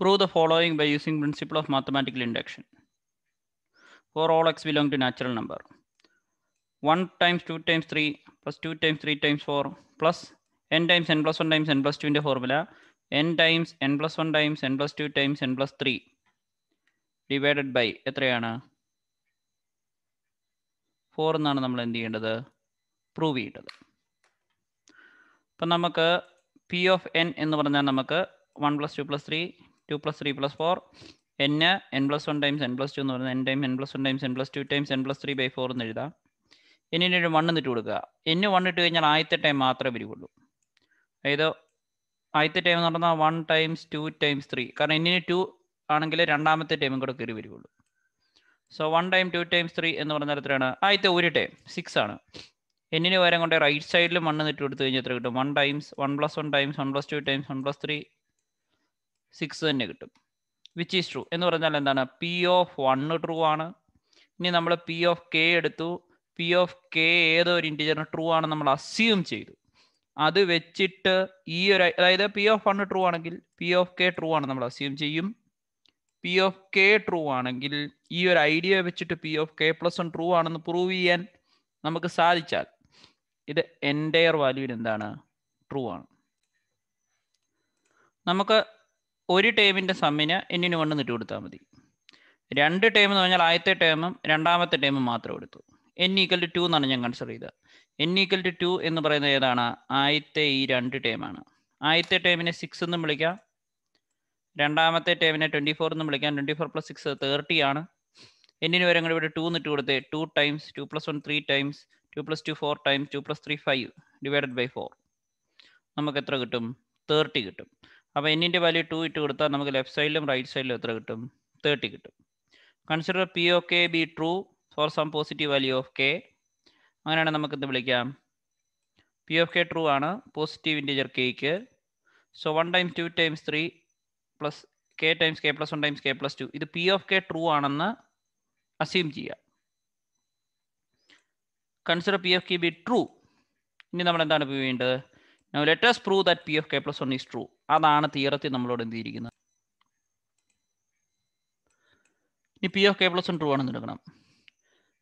Prove the following by using principle of mathematical induction. For all x belong to natural number. 1 times 2 times 3 plus 2 times 3 times 4 plus n times n plus 1 times n plus 2 in the formula. n times n plus 1 times n plus 2 times n plus 3 divided by എത്രയാണ് four എന്നാണ് നമ്മൾ എന്ത് ചെയ്യേണ്ടത് prove ചെയ്യേണ്ടത് അപ്പം നമുക്ക് P of N എന്ന് പറഞ്ഞാൽ നമുക്ക് one plus two two plus three plus four N N plus one times N plus two എന്ന് പറയുന്നത് N time N plus one times N plus two times N plus three by four എന്ന് എഴുതാം ഇനി ഒരു one ഇട്ട് കൊടുക്കുക N one ഇട്ട് കഴിഞ്ഞാൽ ആദ്യത്തെ ടൈം മാത്രമേ വരികയുള്ളൂ അതായത് ആദ്യത്തെ ടൈം എന്ന് പറഞ്ഞാൽ one times two times three കാരണം എന്നിന് ടു ആണെങ്കിൽ രണ്ടാമത്തെ ടൈമും കൂടെ കയറി വരികയുള്ളൂ so one time two times three എന്ന് പറഞ്ഞാൽ എത്രയാണ് ആദ്യത്തെ ഒരു ടൈം സിക്സ് ആണ് എന്നിന് വരം കൊണ്ട് റൈറ്റ് സൈഡിൽ മണ്ണ് നിട്ട് കൊടുത്തു കഴിഞ്ഞാൽ എത്ര കിട്ടും one times one plus one times one plus two times one plus three six തന്നെ കിട്ടും വിച്ച് ഈസ് ട്രൂ എന്ന് പറഞ്ഞാൽ എന്താണ് പി ഓഫ് വണ്ണ് ട്രൂ ആണ് ഇനി നമ്മൾ പി ഓഫ് കെ എടുത്തു പി ഓഫ് കെ ഏതോ ഒരു ഇൻറ്റിജറിന് ട്രൂ ആണ് നമ്മൾ അസ്യൂം ചെയ്തു അത് വെച്ചിട്ട് ഈ ഒരു അതായത് പി ഓഫ് വണ് ട്രൂ ആണെങ്കിൽ പി ഓഫ് കെ ട്രൂ ആണ് നമ്മൾ അസ്യൂം ചെയ്യും പി ഓഫ് കെ ട്രൂ ആണെങ്കിൽ ഈ ഒരു ഐഡിയ വെച്ചിട്ട് P of K plus one true ആണെന്ന് പ്രൂവ് ചെയ്യാൻ നമുക്ക് സാധിച്ചാൽ ഇത് എൻറ്റയർ വാല്യൂവിന് എന്താണ് ട്രൂ ആണ് നമുക്ക് ഒരു ടേമിൻ്റെ സമ്മിന് എന്നിന് കൊണ്ട് നിട്ട് കൊടുത്താൽ മതി രണ്ട് ടേം എന്ന് പറഞ്ഞാൽ ആദ്യത്തെ ടേമും രണ്ടാമത്തെ ടേമും മാത്രം എടുത്തു എൻ ഈക്വൽ ടു ടു എന്നാണ് ഞാൻ കൺസിഡർ ചെയ്തത് എൻ ഈക്വൽ ടു ടു എന്ന് പറയുന്നത് ഏതാണ് ആദ്യത്തെ ഈ രണ്ട് ടേമാണ് ആദ്യത്തെ ടേമിനെ സിക്സ് എന്നും വിളിക്കാം രണ്ടാമത്തെ ടേമിനെ ട്വൻറ്റി ഫോർ എന്നും വിളിക്കാം twenty four plus six thirty ആണ് എന്നിന് വരെ കൂടി ഇവിടെ ടു എന്നിട്ട് കൊടുത്തേ two times two plus one three times two plus two four times two plus three five divided by four നമുക്ക് എത്ര കിട്ടും തേർട്ടി കിട്ടും അപ്പൊ എന്നിന്റെ വാല്യൂ ടു ഇട്ട് കൊടുത്താൽ നമുക്ക് ലെഫ്റ്റ് സൈഡിലും റൈറ്റ് സൈഡിലും എത്ര കിട്ടും തേർട്ടി കിട്ടും consider P of K be true for some positive value of K അങ്ങനെയാണ് നമുക്ക് ഇത് വിളിക്കാം പി ഓഫ് കെ ട്രൂ ആണ് പോസിറ്റീവ് ഇൻറ്റീജർ കെക്ക് so one times two times three plus K times K plus one times K plus two ഇത് P of K true ആണെന്ന് assume ചെയ്യാം consider P of K be true ഇനി നമ്മൾ എന്താണ് വേണ്ടത് Now let us prove that P of K plus 1 is true. അതാണ് തിയറത്തിൽ നമ്മളോട് എന്തിയിരിക്കുന്നത് ഇനി P of K plus one true ആണെന്ന് എടുക്കണം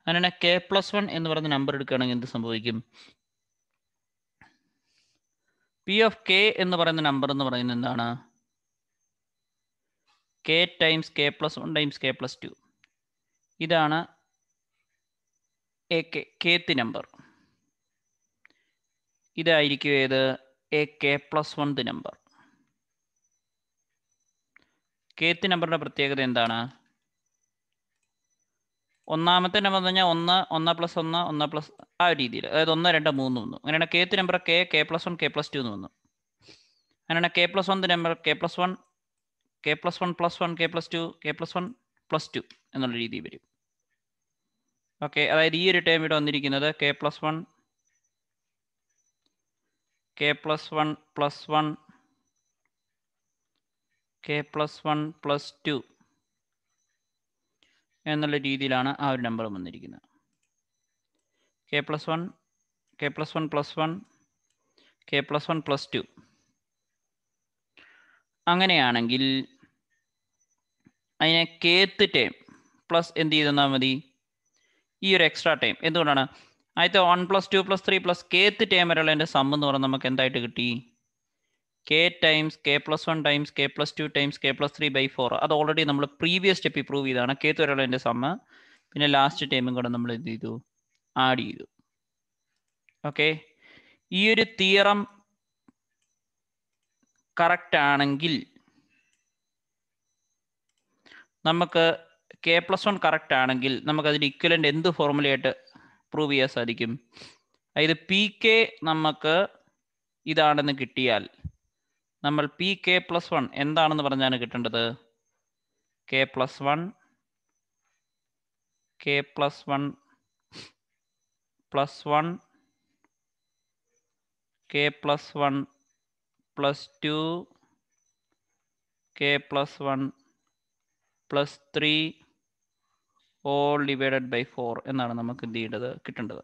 അങ്ങനെ കെ പ്ലസ് വൺ എന്ന് പറഞ്ഞ നമ്പർ എടുക്കുകയാണെങ്കിൽ എന്ത് സംഭവിക്കും പി ഓഫ് കെ എന്ന് പറയുന്ന നമ്പർ എന്ന് പറയുന്നത് എന്താണ് K times K plus one times K plus two ഇതാണ് എ കെ കേത്ത് നമ്പർ ഇതായിരിക്കും ഏത് A K plus one the number kth നമ്പറിൻ്റെ പ്രത്യേകത എന്താണ് ഒന്നാമത്തെ നമ്പർ എന്ന് പറഞ്ഞാൽ ഒന്ന് ഒന്ന് പ്ലസ് ഒന്ന് ഒന്ന് പ്ലസ് ആ രീതിയിൽ അതായത് ഒന്ന് രണ്ട് മൂന്ന് വന്നു അങ്ങനെയാണ് kth number K K plus one K plus two എന്ന് വന്നു അങ്ങനെയാണ് K plus one number K plus one K plus one plus one K plus two K plus one plus two എന്നുള്ള രീതിയിൽ വരും ഓക്കെ അതായത് ഈ ഒരു ടേം ഇവിടെ വന്നിരിക്കുന്നത് K plus one K plus one plus one K plus one plus two എന്നുള്ള രീതിയിലാണ് ആ ഒരു നമ്പർ വന്നിരിക്കുന്നത് K plus one K plus one plus one K plus one plus two അങ്ങനെയാണെങ്കിൽ അതിനെ കേത്ത് ടൈം പ്ലസ് എന്ത് ചെയ്തെന്നാൽ മതി ഈ ഒരു എക്സ്ട്രാ ടൈം എന്തുകൊണ്ടാണ് ആദ്യത്തെ one plus two plus three plus kth term വരെയുള്ള എൻ്റെ സം എന്ന് പറഞ്ഞാൽ നമുക്ക് എന്തായിട്ട് കിട്ടി K times K plus one times K plus two times K plus three by four അത് ഓൾറെഡി നമ്മൾ പ്രീവിയസ് സ്റ്റെപ്പ് പ്രൂവ് ചെയ്താണ് കേത്ത് വരെയുള്ള എൻ്റെ സമ്മ് പിന്നെ ലാസ്റ്റ് ടൈമും കൂടെ നമ്മൾ എന്ത് ചെയ്തു ആഡ് ചെയ്തു ഓക്കെ ഈ ഒരു തിയറം കറക്റ്റ് ആണെങ്കിൽ നമുക്ക് കെ പ്ലസ് വൺ കറക്റ്റ് ആണെങ്കിൽ നമുക്ക് അതിൻ്റെ ഇക്വലൻ്റ് എന്ത് ഫോർമുലയായിട്ട് പ്രൂവ് ചെയ്യാൻ സാധിക്കും അതായത് പി കെ നമുക്ക് ഇതാണെന്ന് കിട്ടിയാൽ നമ്മൾ പി കെ പ്ലസ് വൺ എന്താണെന്ന് പറഞ്ഞാണ് കിട്ടേണ്ടത് K plus one K plus one plus one K plus one plus two K plus one plus three four divided by four എന്നാണ് നമുക്ക് എന്ത് ചെയ്യേണ്ടത് കിട്ടേണ്ടത്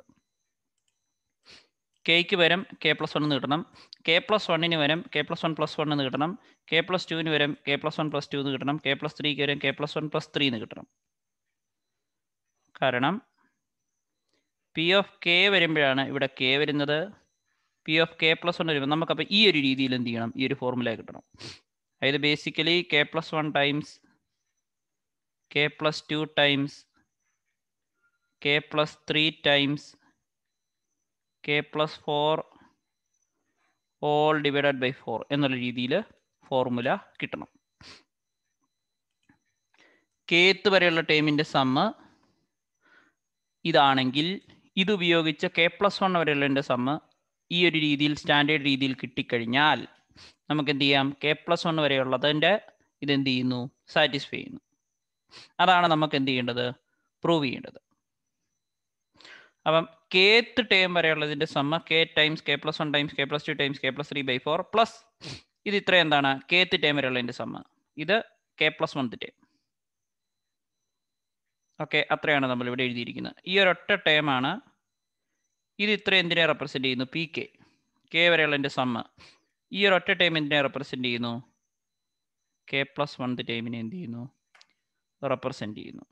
കെക്ക് വരും കെ പ്ലസ് വൺ എന്ന് കിട്ടണം കെ പ്ലസ് വണ്ണിന് വരും K plus one plus one എന്ന് കിട്ടണം കെ പ്ലസ് ടുവിന് വരും K plus one plus two എന്ന് കിട്ടണം കെ പ്ലസ് ത്രീക്ക് വരും K plus one plus three എന്ന് കിട്ടണം കാരണം പി ഓഫ് കെ വരുമ്പോഴാണ് ഇവിടെ കെ വരുന്നത് P of K plus one വരുമ്പോൾ നമുക്കപ്പോൾ ഈ ഒരു രീതിയിൽ എന്ത് ചെയ്യണം ഈ ഒരു ഫോർമുല കിട്ടണം അതായത് basically K plus one times K plus two times K plus three times K plus four all divided by four എന്നുള്ള രീതിയിൽ ഫോർമുല കിട്ടണം കേത്ത് വരെയുള്ള ടേമിൻ്റെ സമ് ഇതാണെങ്കിൽ ഇത് ഉപയോഗിച്ച് കെ പ്ലസ് വൺ വരെയുള്ളതിൻ്റെ സമ്മ് ഈ ഒരു രീതിയിൽ സ്റ്റാൻഡേർഡ് രീതിയിൽ കിട്ടിക്കഴിഞ്ഞാൽ നമുക്ക് എന്ത് ചെയ്യാം കെ പ്ലസ് വൺ വരെയുള്ളതിൻ്റെ ഇതെന്ത് ചെയ്യുന്നു സാറ്റിസ്ഫൈ ചെയ്യുന്നു അതാണ് നമുക്ക് എന്ത് ചെയ്യേണ്ടത് പ്രൂവ് ചെയ്യേണ്ടത് അപ്പം കേത്ത് ടേം വരെയുള്ള ഇതിന്റെ sum K times K plus one times K plus two times K plus three by four plus ഇത് ഇത്ര എന്താണ് കേത്ത് ടേം വരെയുള്ള ഇതിന്റെ സമ്മ ഇത് K plus one term okay അത്രയാണ് നമ്മൾ ഇവിടെ എഴുതിയിരിക്കുന്നത് ഈ ഒരൊറ്റ ടേമാണ് ഇത് ഇത്ര എന്തിനെ റെപ്രസെന്റ് ചെയ്യുന്നു പി കെ കെ വരെയുള്ള വരെയുള്ളതിന്റെ സമ്മ ഈ ഒരു ഒറ്റ ടേം എന്തിനെ റെപ്രസെന്റ് ചെയ്യുന്നു കെ പ്ലസ് വൺ ടേമിനെ എന്ത് ചെയ്യുന്നു റെപ്രസെന്റ് ചെയ്യുന്നു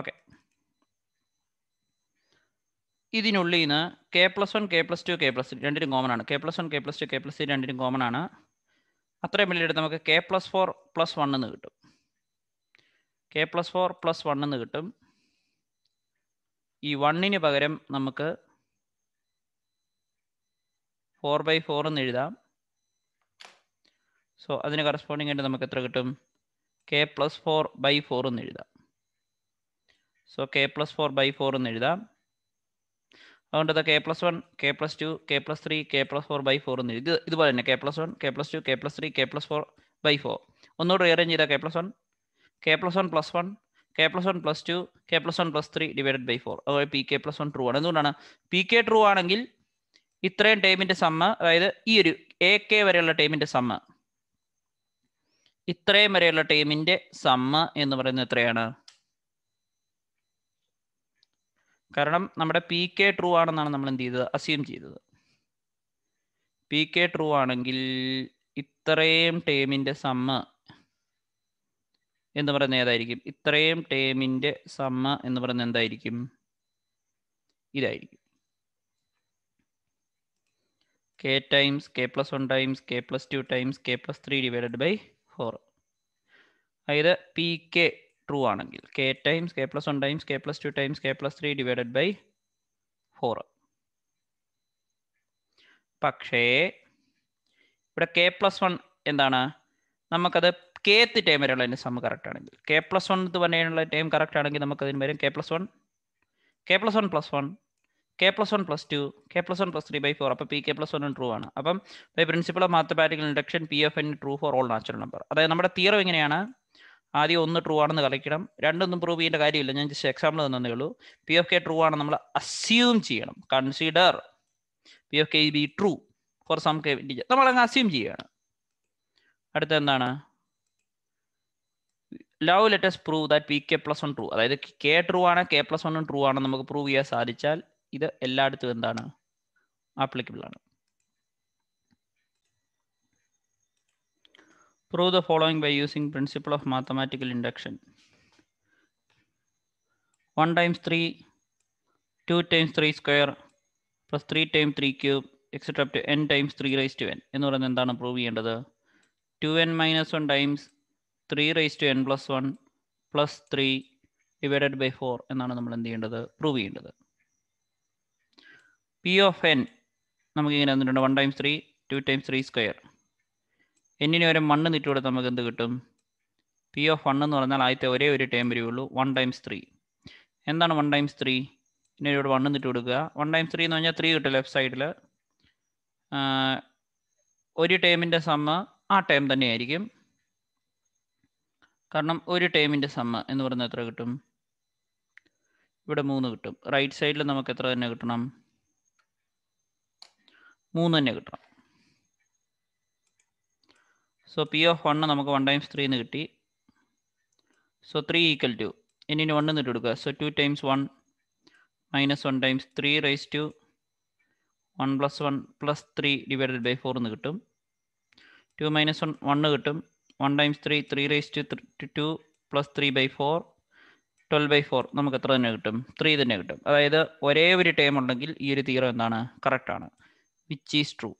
ഓക്കെ ഇതിനുള്ളിൽ നിന്ന് k plus one K plus two K plus രണ്ടിനും കോമൺ ആണ് k plus one K plus two K plus three രണ്ടിനും കോമൺ ആണ് അത്രയും വലിയ എടുത്ത് നമുക്ക് k plus four plus one എന്ന് കിട്ടും k plus four plus one എന്ന് കിട്ടും ഈ വണ്ണിന് പകരം നമുക്ക് ഫോർ ബൈ ഫോർ എന്ന് എഴുതാം സോ അതിന് കറസ്പോണ്ടിങ് ആയിട്ട് നമുക്ക് എത്ര കിട്ടും k plus four by four എന്ന് എഴുതാം so k plus four by four എന്ന് എഴുതാം അതുകൊണ്ട് അത് K plus one K plus two K plus three k plus four by four എന്ന് എഴുതി ഇതുപോലെ തന്നെ k plus one K plus two K plus three k plus four by four ഒന്നുകൂടെ rearrange ചെയ്താൽ k plus one K plus one plus one K plus one plus two K plus one plus three divided by four അതുപോലെ p K plus one true ആണ് എന്തുകൊണ്ടാണ് P K true ആണെങ്കിൽ ഇത്രയും ടൈമിന്റെ സമ്മ അതായത് ഈ ഒരു എ കെ വരെയുള്ള ടൈമിന്റെ സമ്മ ഇത്രയും വരെയുള്ള ടൈമിന്റെ സമ്മ എന്ന് പറയുന്നത് എത്രയാണ് കാരണം നമ്മുടെ പി കെ ട്രൂ ആണെന്നാണ് നമ്മൾ എന്ത് ചെയ്തത് അസ്യൂം ചെയ്തത് പി കെ ട്രൂ ആണെങ്കിൽ ഇത്രയും ടേമിന്റെ സമ്മ എന്ന് പറയുന്ന ഏതായിരിക്കും ഇത്രയും ടേമിന്റെ സമ്മ എന്ന് പറയുന്നത് എന്തായിരിക്കും ഇതായിരിക്കും k times K plus one times K plus two times K plus three divided by four അതായത് പി കെ ട്രൂ ആണെങ്കിൽ k times K plus one times K plus two times K plus three divided by four പക്ഷേ ഇവിടെ k plus one എന്താണ് നമുക്കത് കേത്ത് time വരെയുള്ള അതിൻ്റെ സമ correct ആണെങ്കിൽ കെ പ്ലസ് വൺ വരെയുള്ള ടൈം കറക്റ്റ് ആണെങ്കിൽ നമുക്ക് അതിന് വരും K plus one K plus one plus one K plus one plus two K plus one plus three by four അപ്പോൾ p K plus one true ആണ് അപ്പം by principle of mathematical induction p of n true for all natural number അതായത് നമ്മുടെ theorem എങ്ങനെയാണ് ആദ്യം ഒന്ന് true ആണെന്ന് കളിക്കണം രണ്ടൊന്നും പ്രൂവ് ചെയ്യേണ്ട കാര്യമില്ല ഞാൻ ജസ്റ്റ് എക്സാമ്പിൾ തന്നേ ഉള്ളൂ പി എഫ് കെ ട്രൂ ആണ് നമ്മൾ അസ്യൂം ചെയ്യണം consider P of K be true for some k നമ്മൾ അങ്ങ് അസ്യൂം ചെയ്യുകയാണ് അടുത്ത എന്താണ് ലവ് let's prove that p K plus one true അതായത് കെ ട്രൂ ആണ് കെ പ്ലസ് വണ്ണും ട്രൂ ആണ് നമുക്ക് പ്രൂവ് ചെയ്യാൻ സാധിച്ചാൽ ഇത് എല്ലായിടത്തും എന്താണ് ആപ്ലിക്കബിൾ ആണ് Prove the following by using principle of mathematical induction. 1 times 3, 2 times 3 square, plus 3 times 3 cube, etc. up to n times 3 raised to n. എന്ന് പറയുന്നത് എന്താണ് പ്രൂവ് ചെയ്യേണ്ടത് 2n n minus n times three raise two n plus one plus three divided by എന്നാണ് നമ്മൾ എന്ത് ചെയ്യേണ്ടത് prove ചെയ്യേണ്ടത് P of n നമുക്കിങ്ങനെ തന്നിട്ടുണ്ട് one times 3 2 times three square എന്നിന് വരെ മണ്ണ് നിറ്റ് നമുക്ക് എന്ത് കിട്ടും പി ഓഫ് വണ് എന്ന് പറഞ്ഞാൽ ആദ്യത്തെ ഒരേ ഒരു ടൈം വരികയുള്ളൂ വൺ ടൈംസ് ത്രീ എന്താണ് വൺ ടൈംസ് ത്രീ ഇനി ഇവിടെ വണ്ണ് നിട്ട് കൊടുക്കുക വൺ ടൈംസ് ത്രീ എന്ന് പറഞ്ഞാൽ ത്രീ കിട്ടും ലെഫ്റ്റ് സൈഡിൽ ഒരു ടേമിൻ്റെ സമ്മ ആ ടേം തന്നെയായിരിക്കും കാരണം ഒരു ടേമിൻ്റെ സമ്മ എന്ന് പറഞ്ഞാൽ എത്ര കിട്ടും ഇവിടെ മൂന്ന് കിട്ടും റൈറ്റ് സൈഡിൽ നമുക്ക് എത്ര തന്നെ കിട്ടണം മൂന്ന് തന്നെ കിട്ടണം സോ പി ഓഫ് വണ്ണ് നമുക്ക് വൺ ടൈംസ് ത്രീ എന്ന് കിട്ടി സോ ത്രീ ഈക്വൽ ടു ഇനി ഇനി വണ്ണിന്ന് ഇട്ട് കൊടുക്കുക so two times one minus one times three raise two one plus one plus three divided by four എന്ന് കിട്ടും ടു മൈനസ് വൺ വണ്ണ് കിട്ടും one times three three raise two two plus three by four twelve by four നമുക്ക് എത്ര തന്നെ കിട്ടും three തന്നെ കിട്ടും അതായത് ഒരേ ഒരു ടൈം ഉണ്ടെങ്കിൽ ഈ ഒരു തീരം എന്താണ് കറക്റ്റാണ് which is true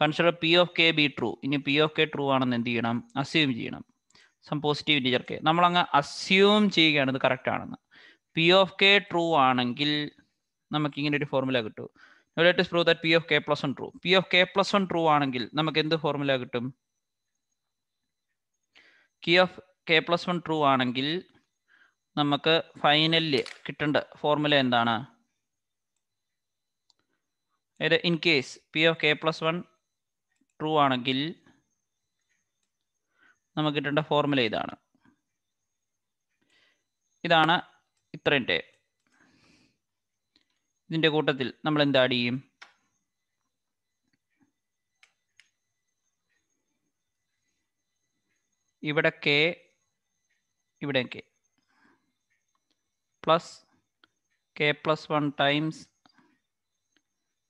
consider p of k be true ഇനി പി ഓഫ് കെ ട്രൂ ആണെന്ന് എന്ത് ചെയ്യണം അസ്യൂം ചെയ്യണം സം പോസിറ്റീവ് ഇൻറ്റീജർ കെ അങ്ങ് അസ്യൂം ചെയ്യുകയാണ് ഇത് കറക്റ്റ് ആണെന്ന് പി ഓഫ് കെ ട്രൂ ആണെങ്കിൽ നമുക്ക് ഇങ്ങനെ ഒരു ഫോർമുല കിട്ടും let prove that p of K plus one true p of K plus one true ആണെങ്കിൽ നമുക്ക് എന്ത് ഫോർമുല കിട്ടും കി of K plus one true ആണെങ്കിൽ നമുക്ക് ഫൈനലില് കിട്ടേണ്ട ഫോർമുല എന്താണ് അതായത് in case p of K plus one true ആണെങ്കിൽ നമുക്ക് കിട്ടേണ്ട ഫോർമുല ഇതാണ് ഇതാണ് ഇത്രയും ടേം ഇതിൻ്റെ കൂട്ടത്തിൽ നമ്മൾ എന്താ ചെയ്യും ഇവിടെ കെ ഇവിടെ k plus K plus one times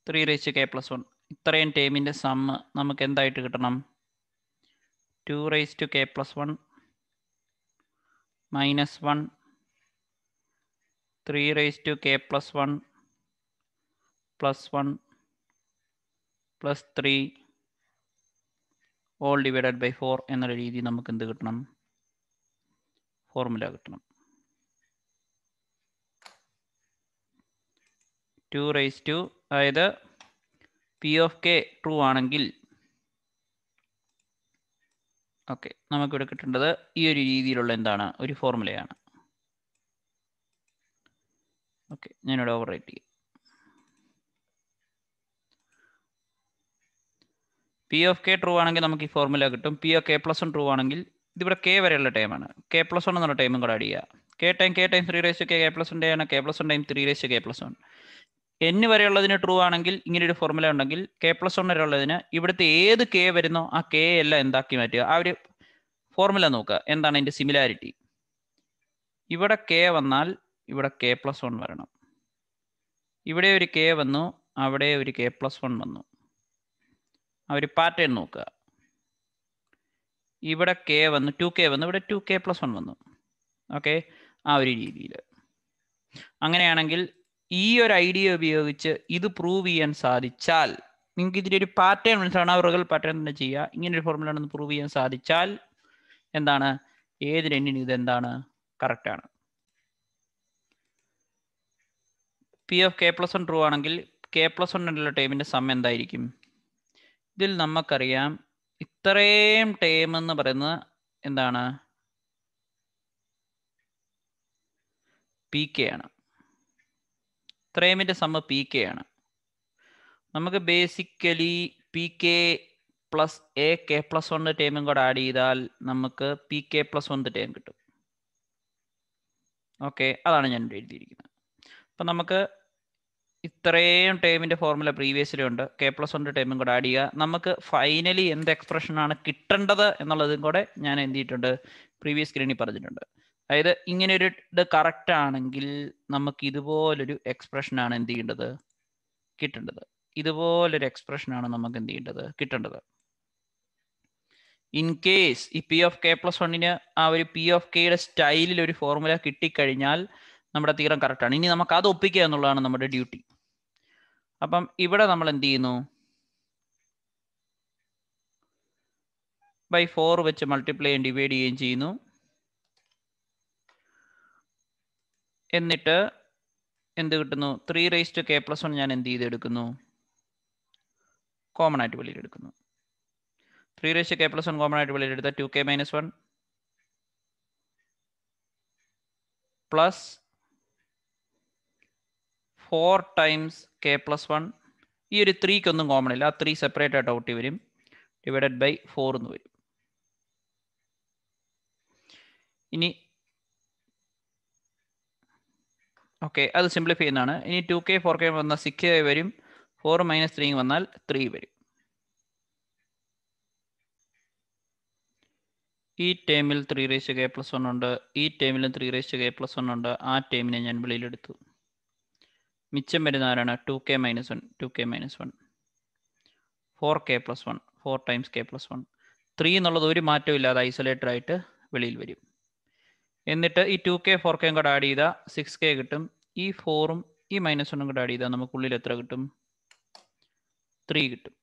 three raise k plus one ഇത്രയും ടേമിൻ്റെ സമ്മ് നമുക്ക് എന്തായിട്ട് കിട്ടണം two raise two K plus one minus one three raise two K plus one plus one plus three all divided by four എന്നുള്ള രീതി നമുക്ക് എന്ത് കിട്ടണം ഫോർമുല കിട്ടണം ടു റേസ് ടു അതായത് പി ഓഫ് കെ ട്രൂ ആണെങ്കിൽ ഓക്കെ നമുക്കിവിടെ കിട്ടേണ്ടത് ഈ ഒരു രീതിയിലുള്ള എന്താണ് ഒരു ഫോർമുലയാണ് ഓക്കെ ഞാനിവിടെ ഓവർ റൈറ്റ് ചെയ്യാം പി ഓഫ് കെ ട്രൂ ആണെങ്കിൽ നമുക്ക് ഈ ഫോർമുല കിട്ടും p of K plus one true ആണെങ്കിൽ ഇതിവിടെ കെ വരെയുള്ള ടൈമാണ് കെ പ്ലസ് വൺ എന്നുള്ള ടൈമും കൂടെ ആഡ് ചെയ്യുക k time k time three raise k K plus one ഡേ ആണ് k plus one time three raise k plus one വരെ വരെയുള്ളതിന് ട്രൂ ആണെങ്കിൽ ഇങ്ങനെ ഒരു ഫോർമുല ഉണ്ടെങ്കിൽ കെ പ്ലസ് വൺ വരെ ഉള്ളതിന് ഇവിടുത്തെ ഏത് കെ വരുന്നോ ആ കെ എല്ലാം എന്താക്കി മാറ്റുക ആ ഒരു ഫോർമുല നോക്കുക എന്താണ് അതിൻ്റെ സിമിലാരിറ്റി ഇവിടെ കെ വന്നാൽ ഇവിടെ കെ പ്ലസ് വൺ വരണം ഇവിടെ ഒരു കെ വന്നു അവിടെ ഒരു കെ പ്ലസ് വൺ വന്നു ആ ഒരു പാറ്റേൺ നോക്കുക ഇവിടെ കെ വന്നു ടു കെ വന്നു ഇവിടെ ടു കെ പ്ലസ് വൺ വന്നു ഓക്കെ ആ ഒരു രീതിയിൽ അങ്ങനെയാണെങ്കിൽ ഈ ഒരു ഐഡിയ ഉപയോഗിച്ച് ഇത് പ്രൂവ് ചെയ്യാൻ സാധിച്ചാൽ നിങ്ങൾക്ക് ഇതിൻ്റെ ഒരു പാറ്റേൺ മനസ്സിലാണാവറുകൾ പാറ്റേൺ തന്നെ ചെയ്യുക ഇങ്ങനെ ഒരു ഫോർമുലയാണെന്ന് പ്രൂവ് ചെയ്യാൻ സാധിച്ചാൽ എന്താണ് ഏത് രണ്ടിന് ഇത് എന്താണ് കറക്റ്റാണ് p of K plus one true ആണെങ്കിൽ കെ പ്ലസ് വണ്ണിലുള്ള ടൈമിൻ്റെ സം എന്തായിരിക്കും ഇതിൽ നമുക്കറിയാം ഇത്രയും ടേം എന്ന് പറയുന്നത് എന്താണ് പി കെ ആണ് ഫ്രെയിമിൻ്റെ സമ പി കെ ആണ് നമുക്ക് basically p K plus a K plus one ടേമും കൂടെ ആഡ് ചെയ്താൽ നമുക്ക് p K plus one term കിട്ടും ഓക്കെ അതാണ് ഞാൻ എഴുതിയിരിക്കുന്നത് അപ്പം നമുക്ക് ഇത്രയും ടേമിൻ്റെ ഫോർമുല പ്രീവിയസ്ലി ഉണ്ട് കെ പ്ലസ് വൺ ടേമും കൂടെ ആഡ് ചെയ്യുക നമുക്ക് ഫൈനലി എന്ത് എക്സ്പ്രഷനാണ് കിട്ടേണ്ടത് എന്നുള്ളതും കൂടെ ഞാൻ എന്ത് ചെയ്തിട്ടുണ്ട് പ്രീവിയസ് സ്ക്രീനിൽ പറഞ്ഞിട്ടുണ്ട് അതായത് ഇങ്ങനെ ഒരു ഇത് കറക്റ്റ് ആണെങ്കിൽ നമുക്ക് ഇതുപോലൊരു എക്സ്പ്രഷൻ ആണ് എന്ത് ചെയ്യേണ്ടത് കിട്ടേണ്ടത് ഇതുപോലൊരു എക്സ്പ്രഷൻ ആണ് നമുക്ക് എന്ത് ചെയ്യേണ്ടത് കിട്ടേണ്ടത് in case p of of K plus വണ്ണിന് ആ ഒരു പി ഓഫ് കെയുടെ സ്റ്റൈലിൽ ഒരു ഫോർമുല കിട്ടിക്കഴിഞ്ഞാൽ നമ്മുടെ തീരം ആണ് ഇനി നമുക്ക് അത് ഒപ്പിക്കുക എന്നുള്ളതാണ് നമ്മുടെ ഡ്യൂട്ടി അപ്പം ഇവിടെ നമ്മൾ എന്ത് ചെയ്യുന്നു ബൈ ഫോർ വെച്ച് മൾട്ടിപ്ലൈ ചെയ്യും ഡിവൈഡ് ചെയ്യുകയും ചെയ്യുന്നു എന്നിട്ട് എന്ത് കിട്ടുന്നു three raise two K plus one ഞാൻ എന്ത് ചെയ്ത് എടുക്കുന്നു കോമൺ ആയിട്ട് വെളിയിൽ എടുക്കുന്നു three raise two K plus one common ആയിട്ട് വെളിയിൽ എടുത്താൽ two k minus one plus four times K plus one ഈ ഒരു ത്രീക്ക് ഒന്നും കോമൺ ഇല്ല ആ ത്രീ സെപ്പറേറ്റ് ആയിട്ട് ഔട്ടി വരും ഡിവൈഡഡ് ബൈ ഫോർ എന്ന് വരും ഇനി ഓക്കെ അത് സിംപ്ലിഫൈ ചെയ്യുന്നതാണ് ഇനി ടു കെ ഫോർ കെ വന്നാൽ സിക്സ് കെ വരും ഫോർ മൈനസ് ത്രീ വന്നാൽ ത്രീ വരും ഈ ടേമിൽ three raise k plus one ഉണ്ട് ഈ ടേമിലും three raise k plus one ഉണ്ട് ആ ടേമിനെ ഞാൻ വെളിയിലെടുത്തു മിച്ചം വരുന്ന ആരാണ് two k minus one two k minus one four k plus one four times K plus one three എന്നുള്ളത് ഒരു മാറ്റവും ഇല്ലാതെ ഐസൊലേറ്റഡ് ആയിട്ട് വെളിയിൽ വരും എന്നിട്ട് ഈ ടു കെ ഫോർ കെയും കൂടെ ആഡ് ചെയ്താൽ സിക്സ് കെ കിട്ടും ഈ ഫോറും ഈ മൈനസ് വണ്ണും കൂടെ ആഡ് ചെയ്താൽ നമുക്ക് ഉള്ളിൽ എത്ര കിട്ടും ത്രീ കിട്ടും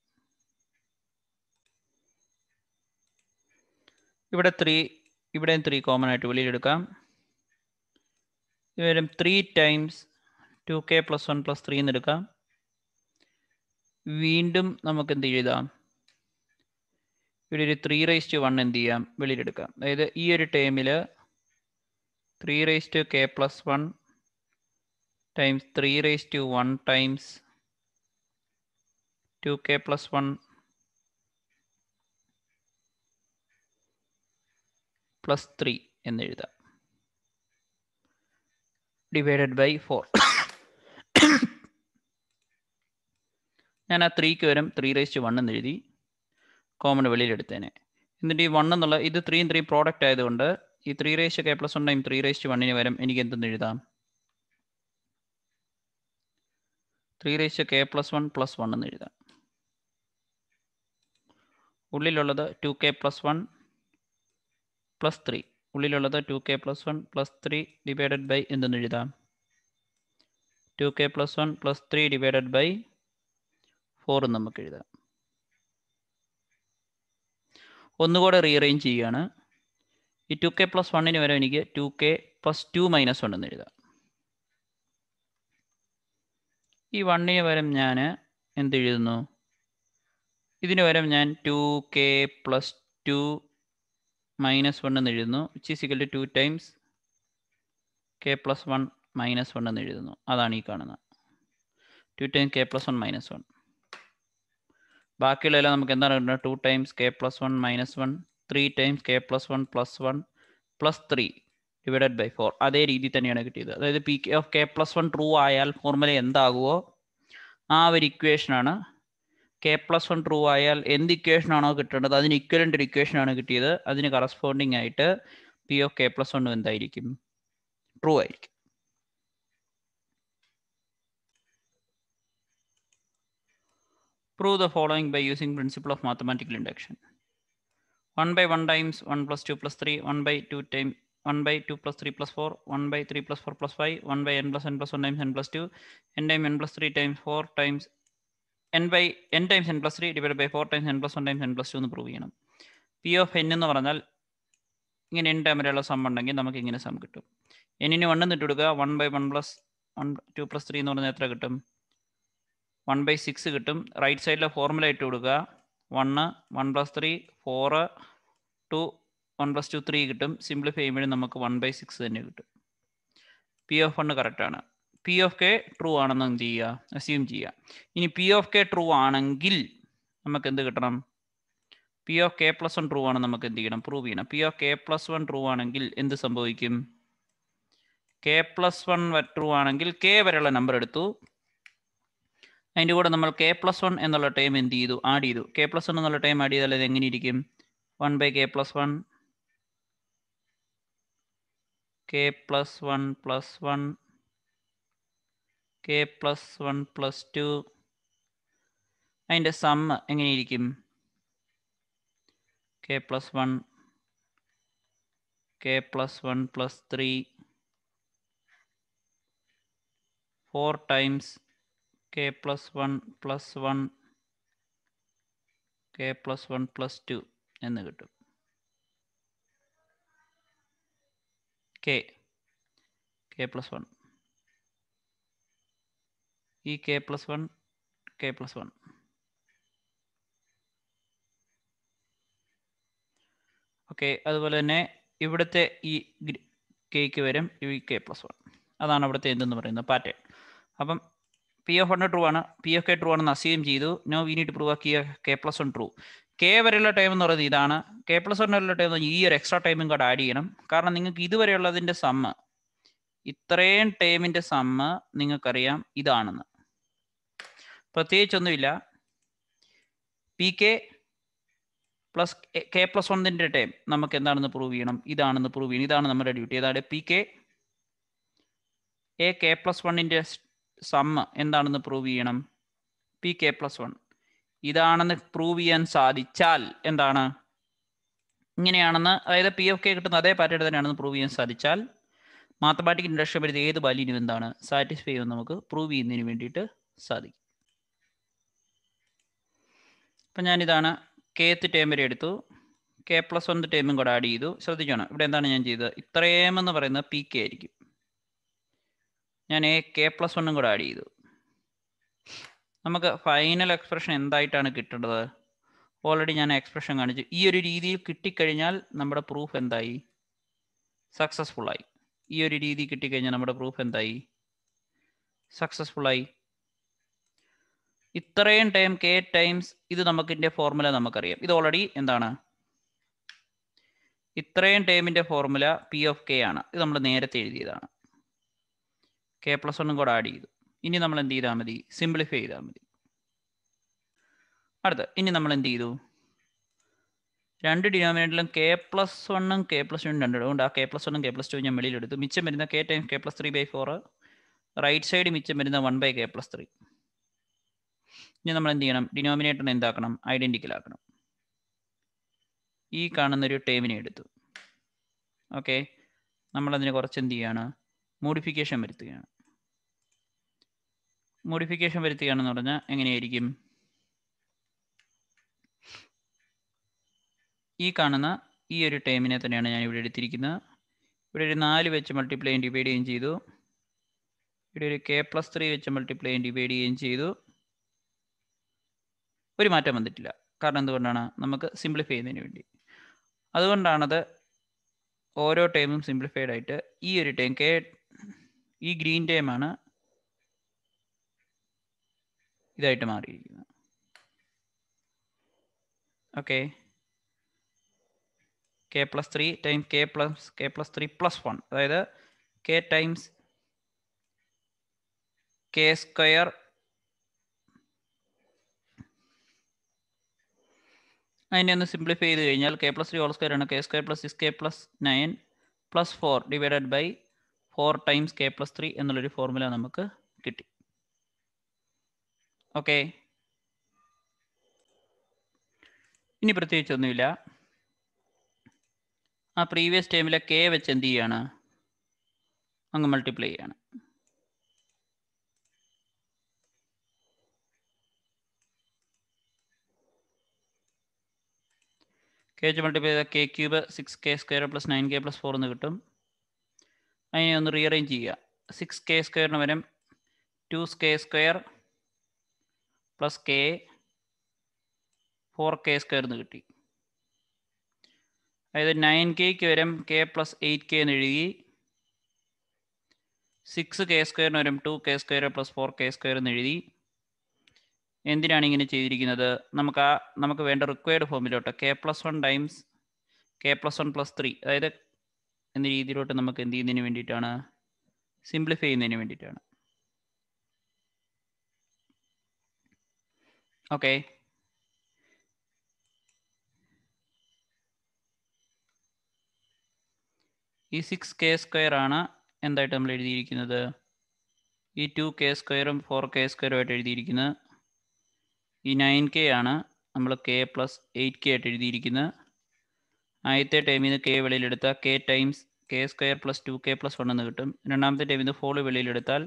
ഇവിടെ ത്രീ ഇവിടെയും ത്രീ കോമൺ ആയിട്ട് വെളിയിലെടുക്കാം ഇവരും three times two K plus one plus three എന്ന് എടുക്കാം വീണ്ടും നമുക്ക് എന്ത് എഴുതാം ഇവിടെ ഒരു ത്രീ റേസ് ടു വൺ എന്ത് ചെയ്യാം വെളിയിലെടുക്കാം അതായത് ഈ ഒരു ടൈമിൽ three raise two K plus one times three raise two one times two K plus one plus three എന്നെഴുതാം ഡിവൈഡഡ് ബൈ ഫോർ ഞാൻ ആ ത്രീക്ക് വരും ത്രീ റേസ് ടു വൺ എന്ന് എഴുതി കോമൺ വെളിയിലെടുത്തേനെ എന്നിട്ട് ഈ വൺ എന്നുള്ള ഇത് ത്രീയും ത്രീ പ്രോഡക്റ്റ് ആയതുകൊണ്ട് ഈ three raise k plus one time three raise വണ്ണിന് വരും എനിക്ക് എന്തെന്ന് എഴുതാം three raise k plus one plus one എന്ന് എഴുതാം ഉള്ളിലുള്ളത് two K plus one plus three ഉള്ളിലുള്ളത് two K plus one plus three divided by എന്തെന്ന് എഴുതാം two K plus one plus three divided by four നമുക്ക് എഴുതാം ഒന്നുകൂടെ റീ അറേഞ്ച് ചെയ്യുകയാണ് ഈ ടു കെ പ്ലസ് വണ്ണിന് വരെ എനിക്ക് two K plus two minus one എന്ന് എഴുതാം ഈ വണ്ണിന് പകരം ഞാൻ എന്ത് എഴുതുന്നു ഇതിന് പകരം ഞാൻ two K plus two minus one എന്ന് എഴുതുന്നു which is equal to two times K plus one minus one എന്ന് എഴുതുന്നു അതാണ് ഈ കാണുന്നത് two time K plus one minus one ബാക്കിയുള്ളതെല്ലാം നമുക്ക് എന്താണ് കിട്ടുന്നത് two times K plus one minus one three times K plus one plus one plus three divided by four അതേ രീതി തന്നെയാണ് കിട്ടിയത് അതായത് P k of K plus one true ആയാൽ ഫോർമുല എന്താകുമോ ആ ഒരു ഇക്വേഷനാണ് കെ പ്ലസ് വൺ ട്രൂ ആയാൽ എന്ത് ഇക്വേഷനാണോ കിട്ടേണ്ടത് അതിന് ഇക്വലൻ്റ് ഒരു ഇക്വേഷൻ ആണ് കിട്ടിയത് അതിന് കറസ്പോണ്ടിങ് ആയിട്ട് p of K plus one എന്തായിരിക്കും ട്രൂ ആയിരിക്കും prove the following by using principle of mathematical induction 1 by 1 times 1 plus 2 plus 3, 1 by 2 times 1 by 2 plus 3 plus 4, 1 by 3 plus 4 plus 5, 1 by n plus n plus 1 times n plus 2, n times n plus 3 times 4 times n by n times n plus 3 divided by 4 times n plus 1 times n plus 2 എന്ന് prove ചെയ്യണം p of N എന്ന് പറഞ്ഞാൽ ഇങ്ങനെ N time വരെയുള്ള some ഉണ്ടെങ്കിൽ നമുക്ക് ഇങ്ങനെ some കിട്ടും എന്നിന് വണ്ണം ഇട്ട് കൊടുക്കുക one by one plus one two plus three എന്ന് പറഞ്ഞാൽ എത്ര കിട്ടും വൺ ബൈ സിക്സ് കിട്ടും റൈറ്റ് സൈഡിലെ ഫോർമുല ഇട്ട് കൊടുക്കുക one one plus three four two one plus two three കിട്ടും സിംപ്ലിഫൈ ചെയ്യുമ്പോഴും നമുക്ക് വൺ ബൈ സിക്സ് തന്നെ കിട്ടും പി ഓഫ് വണ്ണ് കറക്റ്റാണ് പി ഓഫ് കെ ട്രൂ ആണെന്ന് എന്ത് ചെയ്യുക അസ്യൂം ചെയ്യുക ഇനി പി ഓഫ് കെ ട്രൂ ആണെങ്കിൽ നമുക്ക് എന്ത് കിട്ടണം p of K plus one true ആണെന്ന് നമുക്ക് എന്ത് ചെയ്യണം പ്രൂവ് ചെയ്യണം p of K plus one true ആണെങ്കിൽ എന്ത് സംഭവിക്കും കെ പ്ലസ് വൺ ട്രൂ ആണെങ്കിൽ കെ വരെയുള്ള നമ്പർ എടുത്തു അതിൻ്റെ കൂടെ നമ്മൾ കെ പ്ലസ് വൺ എന്നുള്ള ടൈം എന്ത് ചെയ്തു ആഡ് ചെയ്തു കെ പ്ലസ് വൺ എന്നുള്ള ടൈം ആഡ് ചെയ്താൽ അത് എങ്ങനെ ഇരിക്കും one by K plus one K plus one plus one K plus one plus to അതിൻ്റെ സമ്മ് എങ്ങനെയിരിക്കും k plus one K plus one plus three four times K plus one plus one K plus one plus two എന്ന് കിട്ടും k K plus one ഈ k plus one K plus one okay അതുപോലെ തന്നെ ഇവിടുത്തെ ഈ cake വരും ഈ k plus one അതാണ് അവിടുത്തെ എന്തെന്ന് പറയുന്നത് പാറ്റേൺ അപ്പം പി എഫ് വണ് ട്രൂ ആണ് പി എഫ് കെ ട്രൂ ആണെന്ന് അസ്യൂം ചെയ്തു നോ വി നീറ്റ് പ്രൂവ് ആക്കിയ K plus one true K വരെയുള്ള ടൈം എന്ന് പറയുന്നത് ഇതാണ് കെ പ്ലസ് വൺ വരെയുള്ള ടൈം ഈ ഒരു എക്സ്ട്രാ ടൈമും കൂടെ ആഡ് ചെയ്യണം കാരണം നിങ്ങൾക്ക് ഇതുവരെയുള്ളതിൻ്റെ സമ്മ് ഇത്രയും ടൈമിൻ്റെ സമ്മ് നിങ്ങൾക്കറിയാം ഇതാണെന്ന് പ്രത്യേകിച്ചൊന്നുമില്ല P K plus K plus വണ്ണിൻ്റെ ടൈം നമുക്ക് എന്താണെന്ന് പ്രൂവ് ചെയ്യണം ഇതാണെന്ന് പ്രൂവ് ചെയ്യണം ഇതാണ് നമ്മുടെ ഡ്യൂട്ടി അതായത് P K A K plus വണ്ണിൻ്റെ സമ്മ എന്താണെന്ന് പ്രൂവ് ചെയ്യണം പി കെ പ്ലസ് വൺ ഇതാണെന്ന് പ്രൂവ് ചെയ്യാൻ സാധിച്ചാൽ എന്താണ് ഇങ്ങനെയാണെന്ന് അതായത് പി എഫ് കെ കിട്ടുന്ന അതേ പാറ്റേൺ തന്നെയാണെന്ന് പ്രൂവ് ചെയ്യാൻ സാധിച്ചാൽ മാത്തമാറ്റിക് ഇൻഡക്ഷൻ പരിധി ഏത് വാല്യൂനും എന്താണ് സാറ്റിസ്ഫൈ ചെയ്യുമെന്ന് നമുക്ക് പ്രൂവ് ചെയ്യുന്നതിന് വേണ്ടിയിട്ട് സാധിക്കും അപ്പം ഞാനിതാണ് കേത്ത് ടേം വരെ എടുത്തു കെ പ്ലസ് വൺ ടേമും കൂടെ ആഡ് ചെയ്തു ശ്രദ്ധിക്കണം ഇവിടെ എന്താണ് ഞാൻ ചെയ്തത് ഇത്രയും എന്ന് പറയുന്നത് പി കെ ആയിരിക്കും ഞാൻ എ കെ പ്ലസ് വണ്ണും കൂടെ ആഡ് ചെയ്തു നമുക്ക് ഫൈനൽ എക്സ്പ്രഷൻ എന്തായിട്ടാണ് കിട്ടേണ്ടത് ഓൾറെഡി ഞാൻ എക്സ്പ്രഷൻ കാണിച്ചു ഈ ഒരു രീതിയിൽ കിട്ടിക്കഴിഞ്ഞാൽ നമ്മുടെ പ്രൂഫ് എന്തായി സക്സസ്ഫുൾ ആയി ഈ ഒരു രീതി കിട്ടിക്കഴിഞ്ഞാൽ നമ്മുടെ പ്രൂഫ് എന്തായി സക്സസ്ഫുൾ ആയി ഇത്രയും ടൈം കെ ടൈംസ് ഇത് നമുക്കിൻ്റെ ഫോർമുല നമുക്കറിയാം ഇത് ഓൾറെഡി എന്താണ് ഇത്രയും ടൈമിൻ്റെ ഫോർമുല പി ഓഫ് കെ ആണ് ഇത് നമ്മൾ നേരത്തെ എഴുതിയതാണ് കെ പ്ലസ് വണ്ണും കൂടെ ആഡ് ചെയ്തു ഇനി നമ്മൾ എന്ത് ചെയ്താൽ മതി സിംപ്ലിഫൈ ചെയ്താൽ മതി അടുത്ത ഇനി നമ്മൾ എന്ത് ചെയ്തു രണ്ട് ഡിനോമിനേറ്ററിലും കെ പ്ലസ് വണ്ണും കെ പ്ലസ് ടു രണ്ടും ഉണ്ട് ആ കെ പ്ലസ് വണ്ണും കെ പ്ലസ് ടു ഞാൻ വെളിയിലെടുത്തു മിച്ചം വരുന്ന K time K plus three by four right side മിച്ചം വരുന്ന one by K plus three ഇനി നമ്മൾ എന്ത് ചെയ്യണം ഡിനോമിനേറ്ററിനെ എന്താക്കണം ഐഡൻറ്റിക്കൽ ആക്കണം ഈ കാണുന്നൊരു ടേമിനെ എടുത്തു ഓക്കെ നമ്മളതിന് കുറച്ച് എന്ത് ചെയ്യാണ് മോഡിഫിക്കേഷൻ വരുത്തുകയാണ് മോഡിഫിക്കേഷൻ വരുത്തുകയാണെന്ന് പറഞ്ഞാൽ എങ്ങനെയായിരിക്കും ഈ കാണുന്ന ഈ ഒരു ടേമിനെ തന്നെയാണ് ഞാൻ ഇവിടെ എടുത്തിരിക്കുന്നത് ഇവിടെ ഒരു നാല് വെച്ച് മൾട്ടിപ്ലൈയും ഡിവൈഡ് ചെയ്യുകയും ചെയ്തു ഇവിടെ ഒരു കെ പ്ലസ് ത്രീ വെച്ച് മൾട്ടിപ്ലൈയും ഡിവൈഡ് ചെയ്യുകയും ചെയ്തു ഒരു മാറ്റം വന്നിട്ടില്ല കാരണം എന്തുകൊണ്ടാണ് നമുക്ക് സിംപ്ലിഫൈ ചെയ്യുന്നതിന് വേണ്ടി അതുകൊണ്ടാണത് ഓരോ ടേമും സിംപ്ലിഫൈഡ് ആയിട്ട് ഈ ഒരു ടേം കെ ഈ ഗ്രീൻ ടേമാണ് ഇതായിട്ട് മാറിയിരിക്കുന്നത് okay K plus three time K plus K plus three plus one അതായത് കെ ടൈംസ് കെ സ്ക്വയർ അതിനെ ഒന്ന് സിംപ്ലിഫൈ ചെയ്ത് കഴിഞ്ഞാൽ K plus three whole square ആണ് K square plus six K plus nine plus four divided by four times K plus three എന്നുള്ളൊരു formula നമുക്ക് കിട്ടി okay ഇനി പ്രത്യേകിച്ച് ഒന്നുമില്ല ആ പ്രീവിയസ് ടൈമിലെ കെ വെച്ച് എന്ത് ചെയ്യാണ് അങ്ങ് മൾട്ടിപ്ലൈ ചെയ്യാണ് കെ വെച്ച് മൾട്ടിപ്ലൈ ചെയ്താൽ K cube six K square plus nine K plus four എന്ന് കിട്ടും അതിനെ ഒന്ന് റീഅറേഞ്ച് ചെയ്യുക സിക്സ് കെ സ്ക്വയറിന് വരും two K square plus K four K square എന്ന് കിട്ടി അതായത് നയൻ കെക്ക് വരും കെ പ്ലസ് എയ്റ്റ് കെ എന്ന് എഴുതി സിക്സ് കെ സ്ക്വയറിന് വരും two K square plus four K square എന്ന് എഴുതി എന്തിനാണ് ഇങ്ങനെ ചെയ്തിരിക്കുന്നത് നമുക്ക് ആ നമുക്ക് വേണ്ട റിക്വയർഡ് ഫോമിലോട്ട് K plus one times K plus one plus three അതായത് എന്ന രീതിയിലോട്ട് നമുക്ക് എന്ത് ചെയ്യുന്നതിന് വേണ്ടിയിട്ടാണ് സിംപ്ലിഫൈ ചെയ്യുന്നതിന് വേണ്ടിയിട്ടാണ് Okay. ഈ സിക്സ് കെ സ്ക്വയർ ആണ് എന്തായിട്ട് നമ്മൾ എഴുതിയിരിക്കുന്നത് ഈ ടു കെ സ്ക്വയറും ഫോർ കെ ആയിട്ട് എഴുതിയിരിക്കുന്നത് ഈ നയൻ കെ ആണ് നമ്മൾ കെ പ്ലസ് എയ്റ്റ് കെ ആയിട്ട് എഴുതിയിരിക്കുന്നത് ആദ്യത്തെ ടൈമിൽ നിന്ന് കെ വെളിയിലെടുത്താൽ K times K square plus two K plus one എന്ന് കിട്ടും രണ്ടാമത്തെ ടൈമിൽ നിന്ന് ഫോൾ വെളിയിലെടുത്താൽ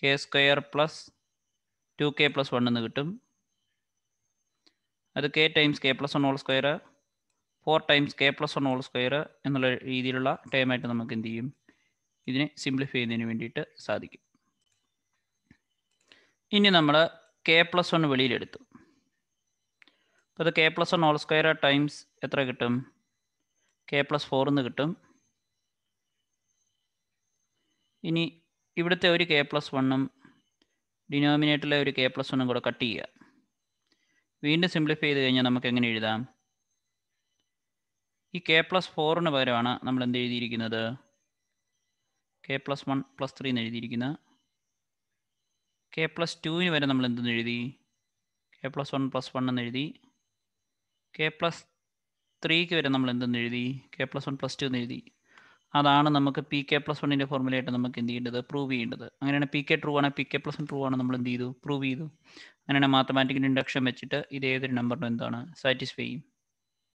K square plus two K plus one എന്ന് കിട്ടും അത് K times K plus one whole square four times K plus one whole square എന്നുള്ള രീതിയിലുള്ള ടേമായിട്ട് നമുക്ക് എന്ത് ചെയ്യും ഇതിനെ സിംപ്ലിഫൈ ചെയ്യുന്നതിന് വേണ്ടിയിട്ട് സാധിക്കും ഇനി നമ്മൾ കെ പ്ലസ് വൺ വെളിയിലെടുത്തു അപ്പോൾ അത് K plus one whole square times എത്ര കിട്ടും കെ പ്ലസ് ഫോറിന്ന് കിട്ടും ഇനി ഇവിടുത്തെ ഒരു കെ പ്ലസ് വണ്ണും ഡിനോമിനേറ്ററിലെ ഒരു കെ പ്ലസ് വണ്ണും കൂടെ കട്ട് ചെയ്യുക വീണ്ടും സിംപ്ലിഫൈ ചെയ്ത് കഴിഞ്ഞാൽ നമുക്ക് എങ്ങനെ എഴുതാം ഈ കെ പ്ലസ് ഫോറിന് പകരമാണ് നമ്മൾ എന്ത് എഴുതിയിരിക്കുന്നത് K plus one plus three എന്ന് എഴുതിയിരിക്കുന്നത് കെ പ്ലസ് ടുവിന് വരെ നമ്മൾ എന്തെന്ന് എഴുതി K plus one plus one എന്ന് എഴുതി കെ പ്ലസ് ത്രീക്ക് വരെ നമ്മൾ എന്തെന്ന് എഴുതി K plus one plus two എന്ന് എഴുതി അതാണ് നമുക്ക് പി കെ പ്ലസ് വണ്ണിൻ്റെ ഫോർമുലയായിട്ട് നമുക്ക് എന്ത് ചെയ്യേണ്ടത് പ്രൂവ് ചെയ്യേണ്ടത് അങ്ങനെയാണ് പി കെ ട്രൂ ആണ് പി കെ പ്ലസ് ട്രൂ ആണ് നമ്മൾ എന്ത് ചെയ്തു പ്രൂവ് ചെയ്തു അങ്ങനെയാണ് മാത്തമാറ്റിക്കൽ ഇൻഡക്ഷൻ വെച്ചിട്ട് ഇത് ഏതൊരു നമ്പറിനും എന്താണ് സാറ്റിസ്ഫൈ ചെയ്യും